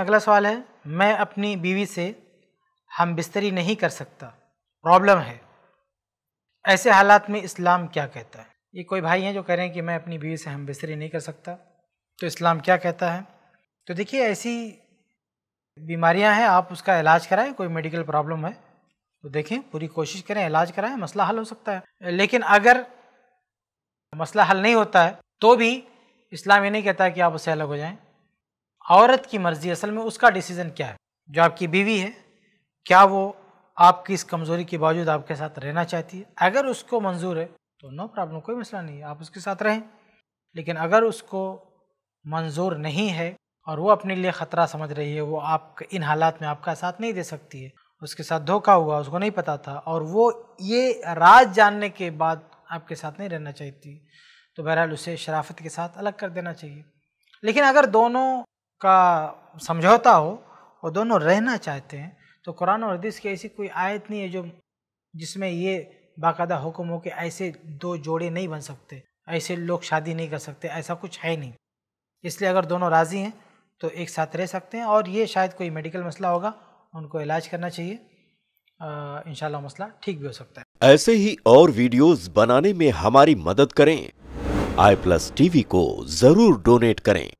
अगला सवाल है मैं अपनी बीवी से हम बिस्तरी नहीं कर सकता प्रॉब्लम है ऐसे हालात में इस्लाम क्या कहता है ये कोई भाई हैं जो कह रहे हैं कि मैं अपनी बीवी से हम बिस्तरी नहीं कर सकता तो इस्लाम क्या कहता है तो देखिए ऐसी बीमारियां हैं आप उसका इलाज कराएं कोई मेडिकल प्रॉब्लम है तो देखें पूरी कोशिश करें इलाज कराएं मसला हल हो सकता है लेकिन अगर मसला हल नहीं होता है तो भी इस्लाम ये नहीं कहता कि आप उससे अलग हो जाएं औरत की मर्ज़ी असल में उसका डिसीज़न क्या है जो आपकी बीवी है क्या वो आपकी इस कमज़ोरी के बावजूद आपके साथ रहना चाहती है अगर उसको मंजूर है तो नो प्रॉब्लम कोई मसला नहीं है आप उसके साथ रहें लेकिन अगर उसको मंजूर नहीं है और वो अपने लिए ख़तरा समझ रही है वो आप इन हालात में आपका साथ नहीं दे सकती है उसके साथ धोखा हुआ उसको नहीं पता था और वो ये राज जानने के बाद आपके साथ नहीं रहना चाहती तो बहरहाल उसे शराफत के साथ अलग कर देना चाहिए लेकिन अगर दोनों का समझौता हो और दोनों रहना चाहते हैं तो कुरान और हदीस की ऐसी कोई आयत नहीं है जो जिसमें ये बाकायदा हुक्म हो कि ऐसे दो जोड़े नहीं बन सकते ऐसे लोग शादी नहीं कर सकते ऐसा कुछ है नहीं इसलिए अगर दोनों राज़ी हैं तो एक साथ रह सकते हैं और ये शायद कोई मेडिकल मसला होगा उनको इलाज करना चाहिए इन मसला ठीक भी हो सकता है ऐसे ही और वीडियोस बनाने में हमारी मदद करें आई प्लस टीवी को जरूर डोनेट करें